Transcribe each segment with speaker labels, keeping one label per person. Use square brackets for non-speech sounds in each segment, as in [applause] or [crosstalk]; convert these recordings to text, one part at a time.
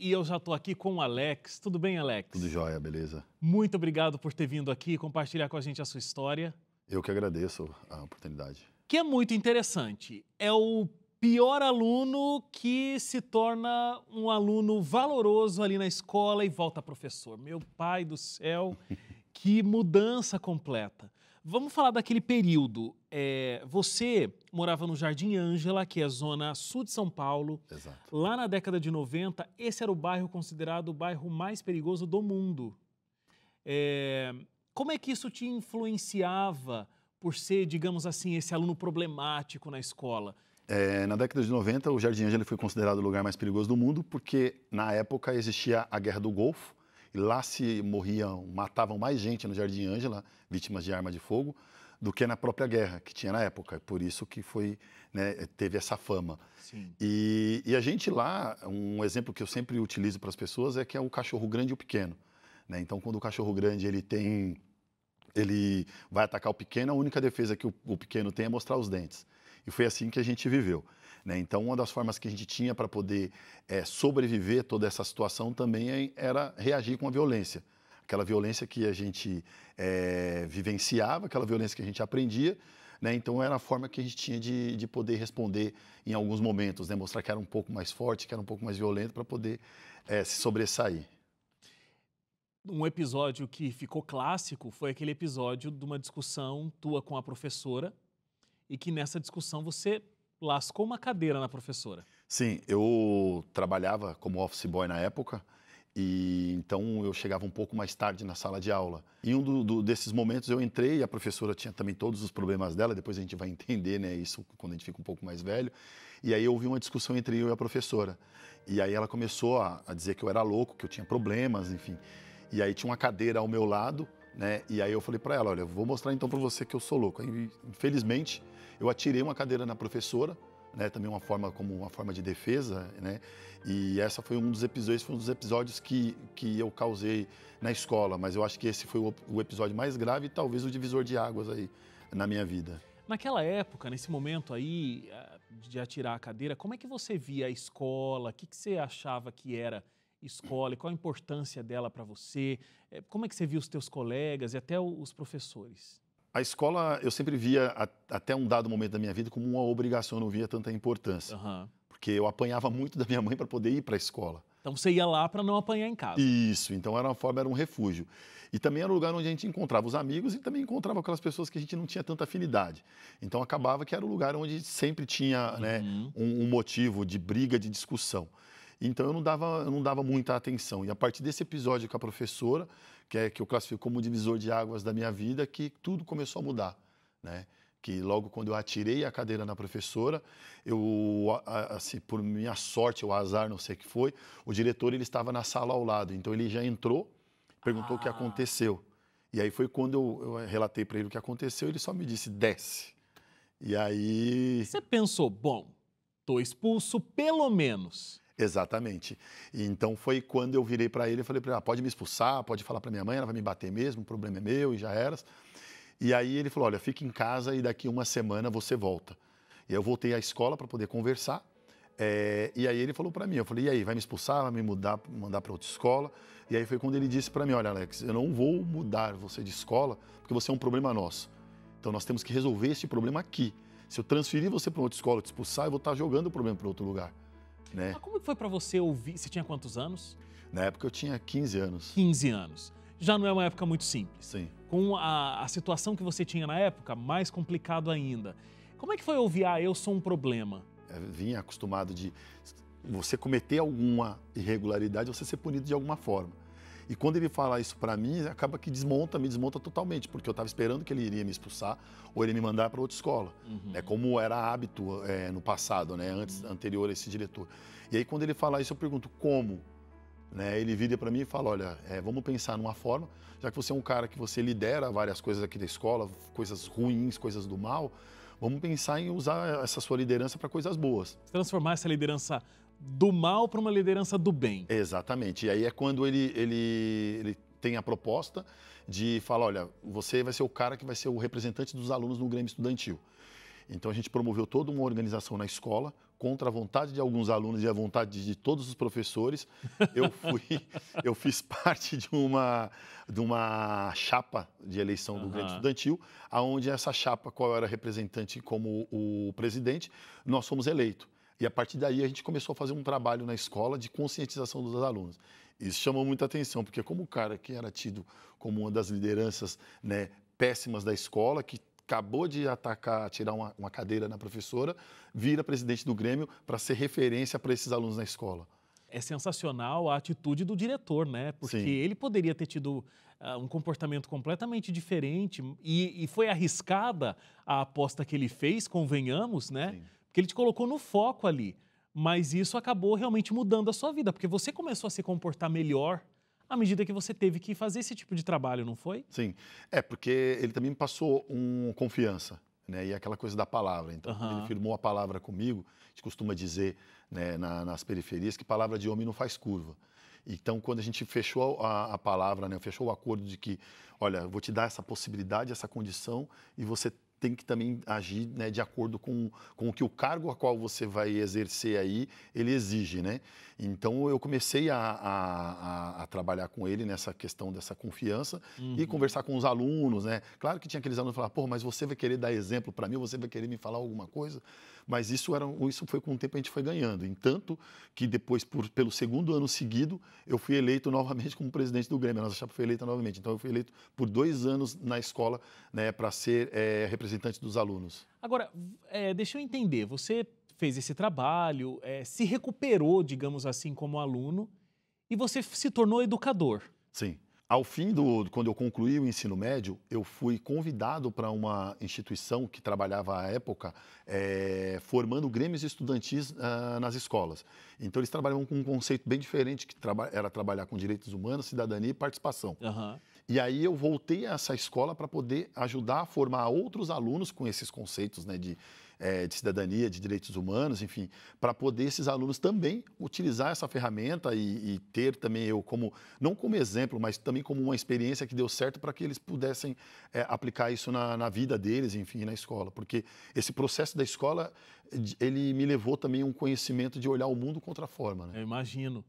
Speaker 1: E eu já estou aqui com o Alex. Tudo bem, Alex?
Speaker 2: Tudo jóia, beleza.
Speaker 1: Muito obrigado por ter vindo aqui compartilhar com a gente a sua história.
Speaker 2: Eu que agradeço a oportunidade.
Speaker 1: Que é muito interessante. É o pior aluno que se torna um aluno valoroso ali na escola e volta professor. Meu pai do céu, [laughs] que mudança completa. Vamos falar daquele período. É, você morava no Jardim Ângela, que é a zona sul de São Paulo. Exato. Lá na década de 90, esse era o bairro considerado o bairro mais perigoso do mundo. É, como é que isso te influenciava por ser, digamos assim, esse aluno problemático na escola?
Speaker 2: É, na década de 90, o Jardim Ângela foi considerado o lugar mais perigoso do mundo porque, na época, existia a Guerra do Golfo, e lá se morriam, matavam mais gente no Jardim Ângela, vítimas de arma de fogo, do que na própria guerra que tinha na época. É por isso que foi, né, eh, teve essa fama. E, e, a gente lá, um exemplo que eu sempre utilizo para as pessoas é que é o cachorro grande e o pequeno. Né? Então, quando o cachorro grande ele tem, ele vai atacar o pequeno, a única defesa que o, o pequeno tem é mostrar os dentes. E foi assim que a gente viveu. Né? Então, uma das formas que a gente tinha para poder é, sobreviver toda essa situação também é era reagir com a violência. Aquela violência que a gente é, vivenciava, aquela violência que a gente aprendia, né? Então era a forma que a gente tinha de, de poder responder em alguns momentos, né? mostrar que era um pouco mais forte, que era um pouco mais violento para poder é, se sobressair.
Speaker 1: Um episódio que ficou clássico foi aquele episódio de uma discussão tua com a professora e que nessa discussão você lascou uma cadeira na professora.
Speaker 2: Sim, eu trabalhava como office boy na época. E então eu chegava um pouco mais tarde na sala de aula. Em um do, do, desses momentos eu entrei, a professora tinha também todos os problemas dela, depois a gente vai entender né, isso quando a gente fica um pouco mais velho. E aí houve uma discussão entre eu e a professora. E aí ela começou a, a dizer que eu era louco, que eu tinha problemas, enfim. E aí tinha uma cadeira ao meu lado né? E aí eu falei para ela, olha, vou mostrar então para você que eu sou louco. Aí, infelizmente, eu atirei uma cadeira na professora, né? Também uma forma como uma forma de defesa, né? E essa foi um dos episódios, foi um dos episódios que que eu causei na escola, mas eu acho que esse foi o, o episódio mais grave e talvez o divisor de águas aí na minha vida.
Speaker 1: Naquela época, nesse momento aí ah, de atirar a cadeira, como é que você via a escola? O que, que você achava que era? escola e qual a importância dela para você? É, como é que você viu os teus colegas e até os professores?
Speaker 2: A escola eu sempre via até um dado momento da minha vida como uma obrigação, eu não via tanta importância, uhum. porque eu apanhava muito da minha mãe para poder ir para a escola. Então você ia lá para não apanhar em casa. Isso, então era uma forma, era um refúgio. E também era um lugar onde a gente encontrava os amigos e também encontrava aquelas pessoas que a gente não tinha tanta afinidade. Então acabava que era o um lugar onde sempre tinha né, uhum. um, um motivo de briga, de discussão. Então eu não dava, eu não dava muita atenção. E a partir desse episódio com a professora, que é que eu classifico como divisor de águas da minha vida, que tudo começou a mudar, né? Que logo quando eu atirei a cadeira na professora, eu assim, por minha sorte ou azar, não sei o que foi, o diretor ele estava na sala ao lado, então ele já entrou, perguntou ah. o que ah. aconteceu. E aí foi quando eu, eu eh, relatei para ele o que aconteceu, ele só me disse: "Desce". E aí Você pensou, bom, tô expulso pelo menos. Exatamente. E então foi quando eu virei para ele e falei para ele: ah, pode me expulsar, pode falar para minha mãe, ela vai me bater mesmo, o problema é meu e já eras. E aí ele falou: olha, fica em casa e daqui uma semana você volta. E eu voltei à escola para poder conversar. É, e aí ele falou para mim, eu falei, e aí, vai me expulsar, vai me mudar, mandar para outra escola? E aí foi quando ele disse para mim, olha Alex, eu não vou mudar você de escola, porque você é um problema nosso. Então nós temos que resolver este problema aqui. Se eu transferir você para outra escola, te expulsar, eu vou estar tá jogando o problema para outro lugar. Né? Mas
Speaker 1: como foi para você ouvir? Você tinha quantos
Speaker 2: anos? Na época eu tinha 15 anos. 15 anos.
Speaker 1: Já não é uma época muito simples. Sim. Com a, a situação que você tinha na época, mais complicado ainda. Como é que foi ouvir, ah, eu sou
Speaker 2: um problema? Eu é, vinha acostumado de você cometer alguma irregularidade, você ser punido de alguma forma. E quando ele fala isso para mim, acaba que desmonta, me desmonta totalmente, porque eu estava esperando que ele iria me expulsar ou ele me mandar para outra escola, uhum. Né? como era hábito é, no passado, né, antes, uhum. anterior a esse diretor. E aí quando ele fala isso, eu pergunto como? Né, ele vira para mim e fala, olha, é, vamos pensar numa forma, já que você é um cara que você lidera várias coisas aqui da escola, coisas ruins, coisas do mal, vamos pensar em usar essa sua liderança para coisas boas. Transformar essa liderança do mal para uma liderança do bem. Exatamente. E aí é quando ele, ele, ele tem a proposta de falar: olha, você vai ser o cara que vai ser o representante dos alunos no Grêmio Estudantil. Então a gente promoveu toda uma organização na escola contra a vontade de alguns alunos e a vontade de todos os professores. Eu [laughs] fui, eu fiz parte de uma de uma chapa de eleição do uhum. Grêmio Estudantil, aonde essa chapa, qual era representante como o presidente, nós fomos eleitos. E a partir daí a gente começou a fazer um trabalho na escola de conscientização dos alunos. Isso chamou muita atenção, porque como o cara que era tido como uma das lideranças né, péssimas da escola, que acabou de atacar, tirar uma, uma cadeira na professora, vira presidente do Grêmio para ser referência para esses alunos na escola
Speaker 1: é sensacional a atitude do diretor, né? Porque Sim. ele poderia ter tido uh, um comportamento completamente diferente e, e, foi arriscada a aposta que ele fez, convenhamos, né? Sim. Porque ele te colocou no foco ali. Mas isso acabou realmente mudando a sua vida, porque você começou a se comportar melhor à medida que você teve que fazer esse tipo de trabalho, não foi?
Speaker 2: Sim. É, porque ele também me passou um confiança, né? E aquela coisa da palavra. Então, uhum. ele firmou a palavra comigo. A gente costuma dizer né, na, nas periferias que palavra de homem não faz curva. Então, quando a gente fechou a, a, palavra, né, fechou o acordo de que, olha, vou te dar essa possibilidade, essa condição, e você tem que também agir né, de acordo com, com o que o cargo a qual você vai exercer aí, ele exige, né? Então, eu comecei a, a, a trabalhar com ele nessa questão dessa confiança uhum. e conversar com os alunos, né? Claro que tinha aqueles alunos que falavam, pô, mas você vai querer dar exemplo para mim, você vai querer me falar alguma coisa? mas isso, era, isso foi com o tempo a gente foi ganhando. Entanto que depois, por, pelo segundo ano seguido, eu fui eleito [laughs] novamente como presidente do Grêmio. A nossa chapa foi eleita novamente. Então eu fui eleito por dois anos na escola né, para ser é, representante dos alunos.
Speaker 1: Agora, é, deixa eu entender, você fez esse trabalho, é, se recuperou, digamos assim, como aluno,
Speaker 2: e você se tornou educador. Sim. Ao fim do quando eu concluí o ensino médio, eu fui convidado para uma instituição que trabalhava à época é, formando grêmios estudantis ah, nas escolas. Então eles trabalhavam com um conceito bem diferente que traba, era trabalhar com direitos humanos, cidadania e participação. Uhum. E aí eu voltei a essa escola para poder ajudar a formar outros alunos com esses conceitos né, de é, de cidadania, de direitos humanos, enfim, para poder esses alunos também utilizar essa ferramenta e, e, ter também eu como, não como exemplo, mas também como uma experiência que deu certo para que eles pudessem é, aplicar isso na, na vida deles, enfim, na escola. Porque esse processo da escola, ele me levou também um conhecimento de olhar o mundo contra a forma. Né? Eu imagino.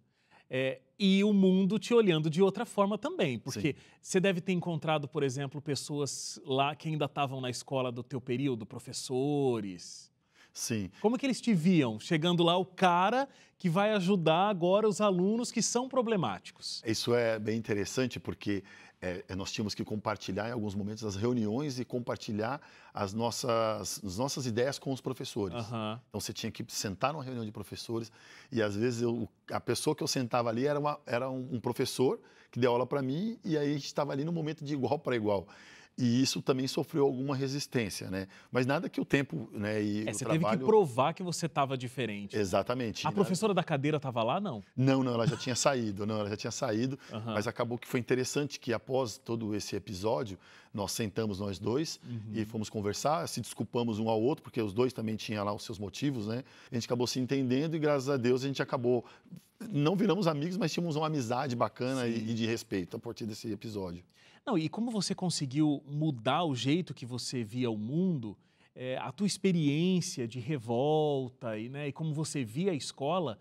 Speaker 2: É,
Speaker 1: e o mundo te olhando de outra forma também, porque Sim. você deve ter encontrado, por exemplo, pessoas lá que ainda estavam na escola do teu período, professores. Sim. Como que eles te viam? Chegando lá o cara que vai ajudar agora os alunos que são
Speaker 2: problemáticos. Isso é bem interessante porque é, é, nós tínhamos que compartilhar em alguns momentos as reuniões e compartilhar as nossas, as nossas ideias com os professores. Uhum. Então você tinha que sentar numa reunião de professores e às vezes eu, a pessoa que eu sentava ali era, uma, era um, um professor que deu aula para mim e aí a gente estava ali no momento de igual para igual e isso também sofreu alguma resistência, né? Mas nada que o tempo, né? E é, você trabalho... teve que
Speaker 1: provar que você estava diferente. Exatamente. A nada... professora da cadeira estava lá, não?
Speaker 2: Não, não, ela já tinha saído, não, ela já tinha saído. Uhum. Mas acabou que foi interessante que após todo esse episódio, nós sentamos nós dois uhum. e fomos conversar, se desculpamos um ao outro, porque os dois também tinham lá os seus motivos, né? A gente acabou se entendendo e graças a Deus a gente acabou não viramos amigos, mas tínhamos uma amizade bacana e de respeito a partir desse episódio.
Speaker 1: Não, e como você conseguiu mudar o jeito que você via o mundo, é, a tua experiência de revolta e, né, e como você via a escola,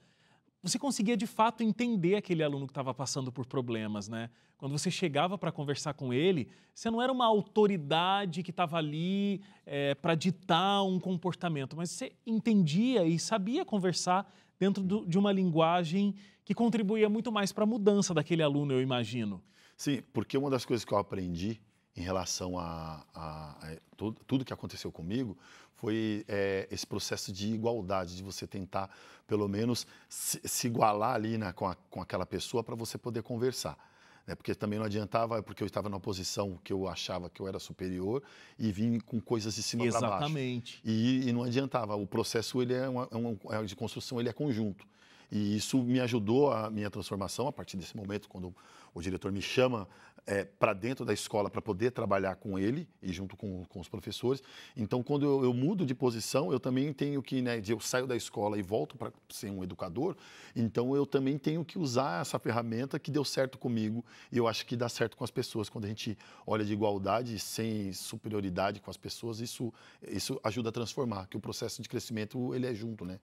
Speaker 1: você conseguia de fato entender aquele aluno que estava passando por problemas, né? Quando você chegava para conversar com ele, você não era uma autoridade que estava ali é, para ditar um comportamento, mas você entendia e sabia conversar dentro do, de uma linguagem que contribuía muito mais para a mudança daquele aluno, eu imagino.
Speaker 2: Sim, porque uma das coisas que eu aprendi em relação a, a, a tudo, tudo, que aconteceu comigo foi é, esse processo de igualdade, de você tentar, pelo menos, se, se igualar ali né com, a, com aquela pessoa para você poder conversar. Né? Porque também não adiantava, é porque eu estava numa posição que eu achava que eu era superior e vim com coisas de cima para baixo. Exatamente. E, e, não adiantava. O processo ele é, uma, é uma, é de construção, ele é conjunto. E isso me ajudou a minha transformação a partir desse momento, quando o diretor me chama é, para dentro da escola para poder trabalhar com ele e junto com, com os professores. Então, quando eu, eu mudo de posição, eu também tenho que, né, eu saio da escola e volto para ser um educador, então eu também tenho que usar essa ferramenta que deu certo comigo e eu acho que dá certo com as pessoas. Quando a gente olha de igualdade sem superioridade com as pessoas, isso, isso ajuda a transformar, que o processo de crescimento ele é junto, né?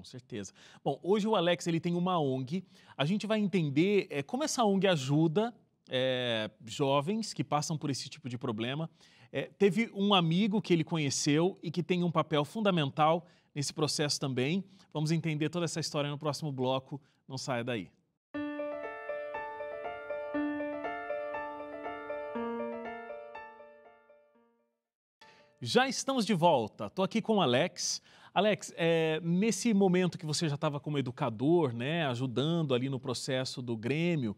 Speaker 1: Com certeza. Bom, hoje o Alex ele tem uma ONG. A gente vai entender é, como essa ONG ajuda é, jovens que passam por esse tipo de problema. É, teve um amigo que ele conheceu e que tem um papel fundamental nesse processo também. Vamos entender toda essa história no próximo bloco. Não saia daí. Já estamos de volta. Estou aqui com o Alex. Alex, é, nesse momento que você já estava como educador, né, ajudando ali no processo do Grêmio,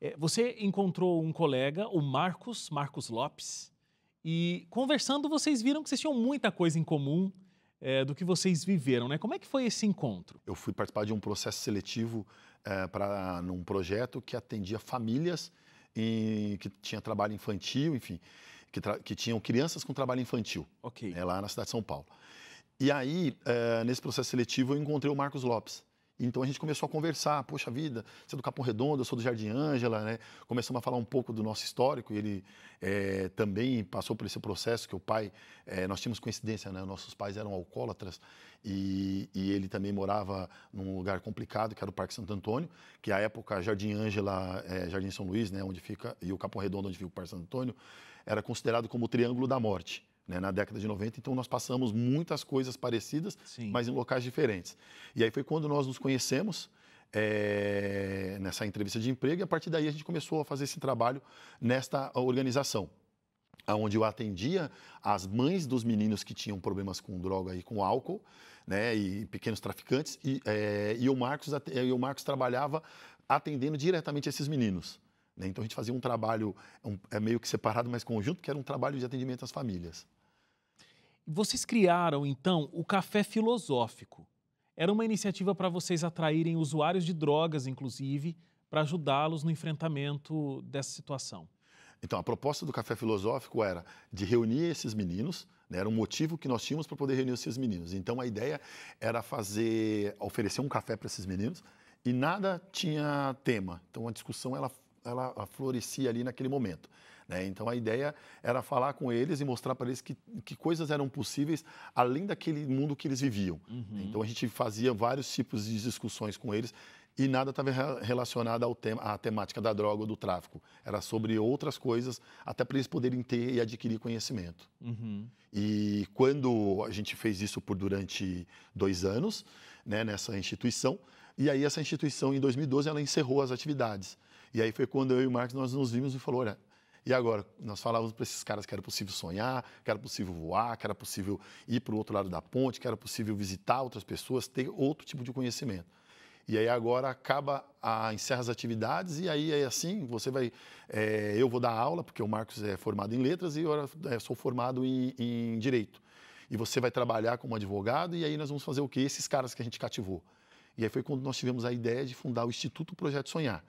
Speaker 1: é, você encontrou um colega, o Marcos, Marcos Lopes, e conversando vocês viram que vocês tinham muita coisa em comum é, do que vocês
Speaker 2: viveram, né? Como é que foi esse encontro? Eu fui participar de um processo seletivo é, para num projeto que atendia famílias que tinha trabalho infantil, enfim, que, que tinham crianças com trabalho infantil, okay. É, lá na cidade de São Paulo. E aí, é, nesse processo seletivo, eu encontrei o Marcos Lopes. Então a gente começou a conversar, poxa vida, você é do Capão Redondo, eu sou do Jardim Ângela, né? Começamos a falar um pouco do nosso histórico, e ele é, também passou por esse processo que o pai, é, nós tínhamos coincidência, né? Nossos pais eram alcoólatras e, e, ele também morava num lugar complicado, que era o Parque Santo Antônio, que à época Jardim Ângela, é, Jardim São Luís, né? Onde fica, e o Capão Redondo, onde fica o Parque Santo Antônio, era considerado como o Triângulo da Morte né, na década de 90. Então, nós passamos muitas coisas parecidas, Sim. mas em locais diferentes. E aí foi quando nós nos conhecemos. É, nessa entrevista de emprego, e a partir daí a gente começou a fazer esse trabalho nesta organização onde eu atendia as mães dos meninos que tinham problemas com droga e com álcool, né, e pequenos traficantes, e, é, e, o Marcos, eh, e o Marcos trabalhava atendendo diretamente esses meninos. Né? Então a gente fazia um trabalho um, é meio que separado, mas conjunto, que era um trabalho de atendimento às famílias.
Speaker 1: Vocês criaram então o Café Filosófico. Era uma iniciativa para vocês atraírem usuários de drogas, inclusive, para ajudá-los no enfrentamento dessa situação.
Speaker 2: Então, a proposta do Café Filosófico era de reunir esses meninos, né? era um motivo que nós tínhamos para poder reunir esses meninos. Então, a ideia era fazer, oferecer um café para esses meninos e nada tinha tema. Então, a discussão ela ela florescia ali naquele momento. Né? Então a ideia era falar com eles e mostrar para eles que, que coisas eram possíveis além daquele mundo que eles viviam. Uhum. Então a gente fazia vários tipos de discussões com eles e nada estava relacionado ao tema, à temática da droga ou do tráfico. Era sobre outras coisas, até para eles poderem ter e adquirir conhecimento. Uhum. E quando a gente fez isso por durante dois anos, né, nessa instituição, e aí essa instituição, em 2012, ela encerrou as atividades. E aí foi quando eu e o Marcos nós nos vimos e falou, olha, e agora? Nós falávamos para esses caras que era possível sonhar, que era possível voar, que era possível ir para o outro lado da ponte, que era possível visitar outras pessoas, ter outro tipo de conhecimento. E aí agora acaba, a, encerra as atividades e aí é assim, você vai, é, eu vou dar aula, porque o Marcos é formado em letras e eu eh, sou formado em, em direito. E você vai trabalhar como advogado e aí nós vamos fazer o quê? Esses caras que a gente cativou. E aí foi quando nós tivemos a ideia de fundar o Instituto Projeto Sonhar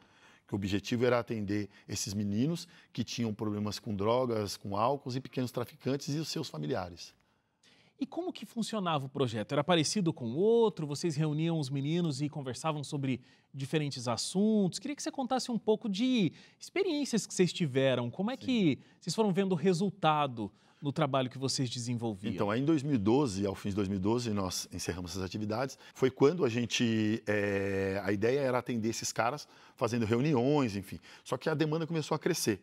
Speaker 2: que o objetivo era atender esses meninos que tinham problemas com drogas, com álcool e pequenos traficantes e os seus familiares.
Speaker 1: E como que funcionava o projeto? Era parecido com o outro? Vocês reuniam os meninos e conversavam sobre diferentes assuntos? Queria que você contasse um pouco de experiências que vocês tiveram. Como é Sim. que vocês foram vendo o resultado no trabalho que vocês desenvolviam?
Speaker 2: Então, aí em 2012, ao fim de 2012, nós encerramos essas atividades. Foi quando a gente. É, a ideia era atender esses caras fazendo reuniões, enfim. Só que a demanda começou a crescer.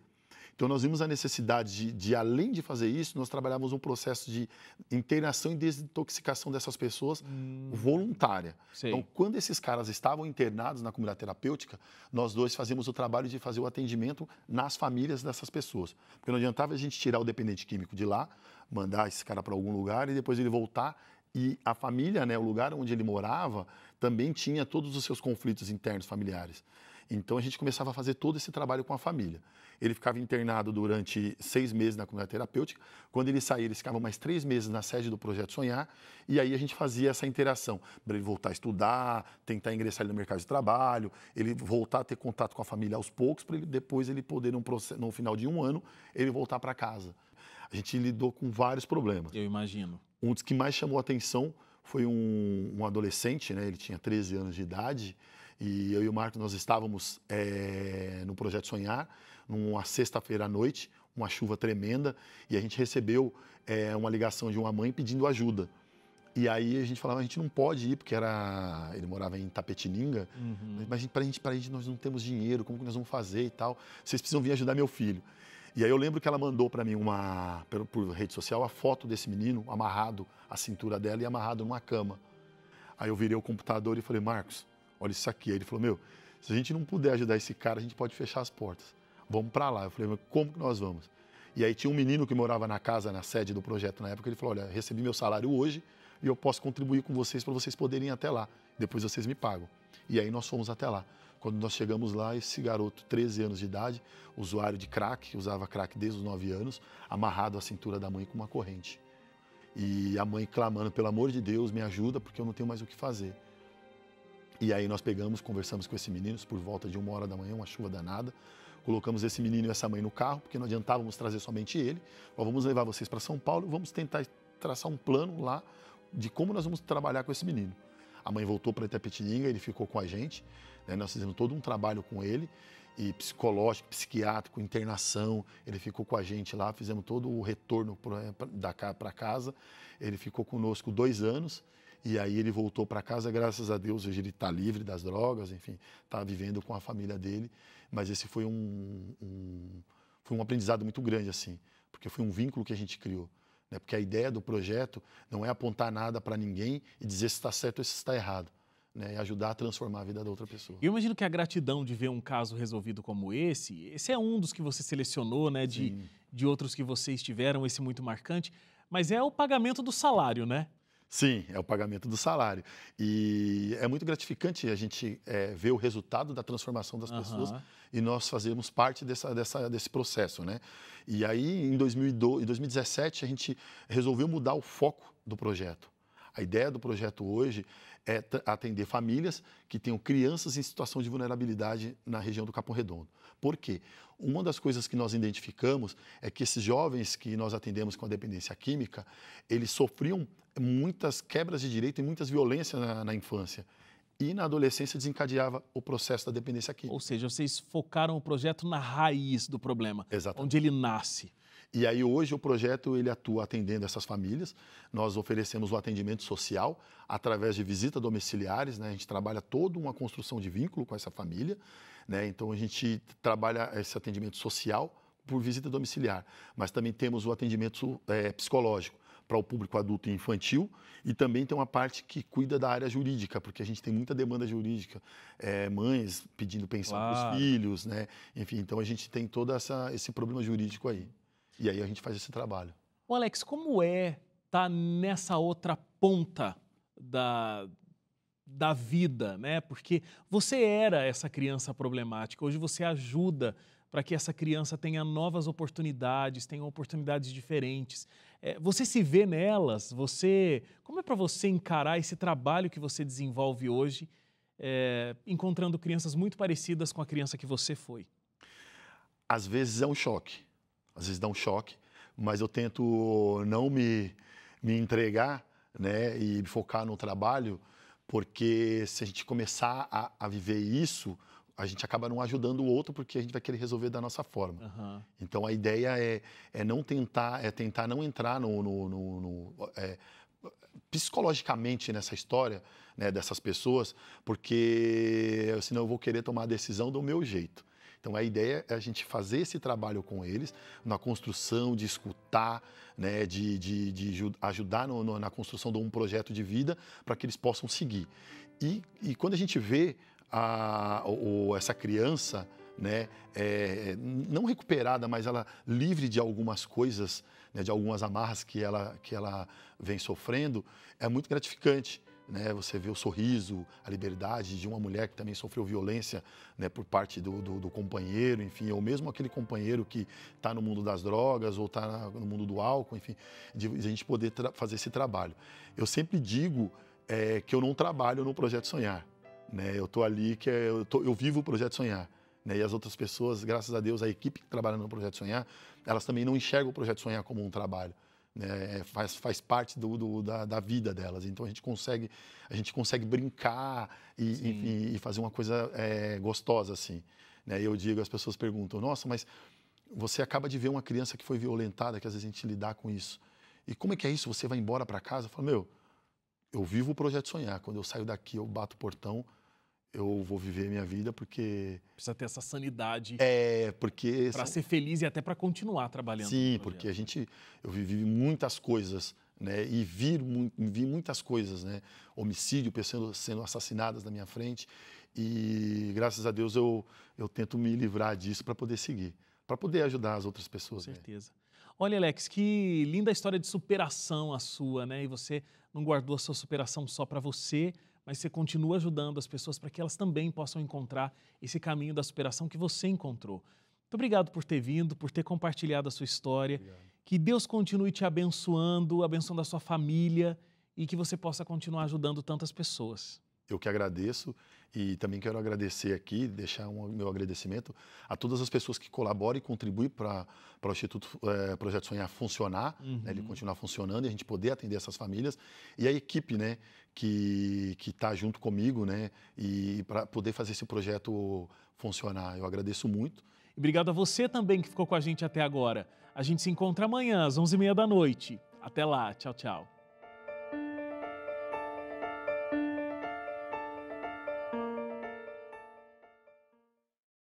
Speaker 2: Então, nós vimos a necessidade de, de, além de fazer isso, nós trabalhávamos um processo de internação e desintoxicação dessas pessoas hum. voluntária. Sim. Então, quando esses caras estavam internados na comunidade terapêutica, nós dois fazíamos o trabalho de fazer o atendimento nas famílias dessas pessoas. Porque não adiantava a gente tirar o dependente químico de lá, mandar esse cara para algum lugar e depois ele voltar e a família, né, o lugar onde ele morava, também tinha todos os seus conflitos internos familiares. Então a gente começava a fazer todo esse trabalho com a família. Ele ficava internado durante seis meses na comunidade terapêutica. Quando ele saía, ele ficava mais três meses na sede do Projeto Sonhar. E aí a gente fazia essa interação para ele voltar a estudar, tentar ingressar no mercado de trabalho, ele voltar a ter contato com a família aos poucos, para ele, depois ele poder, num processo, no final de um ano, ele voltar para casa. A gente lidou com vários problemas. Eu imagino. Um dos que mais chamou a atenção foi um, um adolescente, né? ele tinha 13 anos de idade e eu e o Marco, nós estávamos é, eh, no Projeto Sonhar, numa sexta-feira à noite, uma chuva tremenda, e a gente recebeu é, uma ligação de uma mãe pedindo ajuda. E aí a gente falava, a gente não pode ir, porque era. Ele morava em Tapetininga. Uhum. Mas a gente, pra gente nós não temos dinheiro, como que nós vamos fazer e tal? Vocês precisam vir ajudar meu filho. E aí eu lembro que ela mandou para mim uma por, por, rede social a foto desse menino amarrado à cintura dela e amarrado numa cama. Aí eu virei o computador e falei, Marcos, olha isso aqui. Aí ele falou, meu, se a gente não puder ajudar esse cara, a gente pode fechar as portas. Vamos para lá. Eu falei, mas como que nós vamos? E aí tinha um menino que morava na casa, na sede do projeto na época, ele falou, olha, recebi meu salário hoje e eu posso contribuir com vocês para vocês poderem ir até lá. Depois vocês me pagam. E aí nós fomos até lá. Quando nós chegamos lá, esse garoto, 13 anos de idade, usuário de crack, usava crack desde os 9 anos, amarrado à cintura da mãe com uma corrente. E a mãe clamando, pelo amor de Deus, me ajuda porque eu não tenho mais o que fazer. E aí nós pegamos, conversamos com esse menino, por volta de uma hora da manhã, uma chuva danada. Colocamos esse menino e essa mãe no carro, porque não adiantávamos trazer somente ele. Ó, vamos levar vocês para São Paulo, vamos tentar traçar um plano lá de como nós vamos trabalhar com esse menino. A mãe voltou para Itapetininga, ele ficou com a gente. Né? Nós fizemos todo um trabalho com ele, e psicológico, psiquiátrico, internação. Ele ficou com a gente lá, fizemos todo o retorno para casa. Ele ficou conosco dois anos e aí ele voltou para casa, graças a Deus, hoje ele está livre das drogas, enfim, está vivendo com a família dele. Mas esse foi um, um, foi um aprendizado muito grande, assim, porque foi um vínculo que a gente criou. Né? Porque a ideia do projeto não é apontar nada para ninguém e dizer se está certo ou se está errado. Né, e é ajudar a transformar a vida da outra pessoa.
Speaker 1: Eu imagino que a gratidão de ver um caso resolvido como esse, esse é um dos que você selecionou, né? De, de outros que vocês tiveram, esse muito marcante, mas é o pagamento do salário, né?
Speaker 2: Sim, é o pagamento do salário. E é muito gratificante a gente é, ver o resultado da transformação das uhum. pessoas e nós fazermos parte dessa, dessa, desse processo, né? E aí, em 2012, em 2017, a gente resolveu mudar o foco do projeto. A ideia do projeto hoje é atender famílias que tenham crianças em situação de vulnerabilidade na região do Capão Redondo. Por quê? Uma das coisas que nós identificamos é que esses jovens que nós atendemos com a dependência química, eles sofriam muitas quebras de direito e muitas violências na, na infância e na adolescência desencadeava o processo da dependência química. Ou seja, vocês focaram o projeto na raiz do problema, Exatamente. onde ele nasce. E aí hoje o projeto ele atua atendendo essas famílias. Nós oferecemos o atendimento social através de visita domiciliares, né? A gente trabalha toda uma construção de vínculo com essa família, né? Então a gente trabalha esse atendimento social por visita domiciliar, mas também temos o atendimento é, psicológico para o público adulto e infantil e também tem uma parte que cuida da área jurídica, porque a gente tem muita demanda jurídica, é, mães pedindo pensão claro. para os filhos, né? Enfim, então a gente tem todo essa, esse problema jurídico aí. E aí a gente faz esse trabalho.
Speaker 1: O Alex, como é estar tá nessa outra ponta da, da vida, né? Porque você era essa criança problemática, hoje você ajuda para que essa criança tenha novas oportunidades, tenha oportunidades diferentes. É, você se vê nelas? Você como é para você encarar esse trabalho que você desenvolve hoje, é, encontrando crianças muito parecidas com a criança que você foi?
Speaker 2: Às vezes é um choque às vezes dá um choque, mas eu tento não me, me entregar né, e focar no trabalho, porque se a gente começar a, a viver isso, a gente acaba não ajudando o outro porque a gente vai querer resolver da nossa forma. Uhum. Então a ideia é, é não tentar, é tentar não entrar no, no, no, no é, psicologicamente nessa história né, dessas pessoas, porque senão eu vou querer tomar a decisão do meu jeito. Então a ideia é a gente fazer esse trabalho com eles na construção, de escutar, né, de, de, de ajudar no, no, na construção de um projeto de vida para que eles possam seguir. E, e quando a gente vê a, o, essa criança né, é, não recuperada, mas ela livre de algumas coisas, né, de algumas amarras que ela, que ela vem sofrendo, é muito gratificante né? Você vê o sorriso, a liberdade de uma mulher que também sofreu violência, né? Por parte do, do, do companheiro, enfim, ou mesmo aquele companheiro que está no mundo das drogas ou está no mundo do álcool, enfim, de, de a gente poder fazer esse trabalho. Eu sempre digo é, que eu não trabalho no projeto Sonhar, né? Eu estou ali que é, eu, tô, eu vivo o projeto Sonhar. Né, e as outras pessoas, graças a Deus, a equipe que trabalha no Projeto Sonhar, elas também não enxergam o Projeto Sonhar como um trabalho né, é, faz, faz parte do, do da, da, vida delas. Então a gente consegue, a gente consegue brincar e, e, e fazer uma coisa é, gostosa assim. Né? Eu digo, as pessoas perguntam: Nossa, mas você acaba de ver uma criança que foi violentada, que às vezes a gente lidar com isso. E como é que é isso? Você vai embora para casa? Eu falo, meu, eu vivo o projeto Sonhar. Quando eu saio daqui, eu bato o portão, eu vou viver minha vida porque precisa ter essa
Speaker 1: sanidade. É,
Speaker 2: porque para são... ser feliz e até para continuar trabalhando. Sim, né, porque a gente eu vivi muitas coisas, né? E vi, vi muitas coisas, né? Homicídio, pessoas sendo assassinadas na minha frente e graças a Deus eu eu tento me livrar disso para poder seguir, para poder ajudar as outras pessoas. Com né. certeza. Né?
Speaker 1: Olha, Alex, que linda história de superação a sua, né? E você não guardou a sua superação só para você, mas você continua ajudando as pessoas para que elas também possam encontrar esse caminho da superação que você encontrou. Muito obrigado por ter vindo, por ter compartilhado a sua história. Obrigado. Que Deus continue te abençoando, abençoando a sua família e que você possa continuar ajudando tantas
Speaker 2: pessoas. Eu que agradeço e também quero agradecer aqui, deixar um meu agradecimento a todas as pessoas que colaboram e contribuem para o Instituto é, Projeto Sonhar funcionar, uhum. né, ele uhum. continuar funcionando e a gente poder atender essas famílias. E a equipe, né? que está junto comigo, né? E para poder fazer esse projeto funcionar. Eu agradeço muito.
Speaker 1: Obrigado a você também que ficou com a gente até agora. A gente se encontra amanhã às 11h30 da noite. Até lá. Tchau, tchau.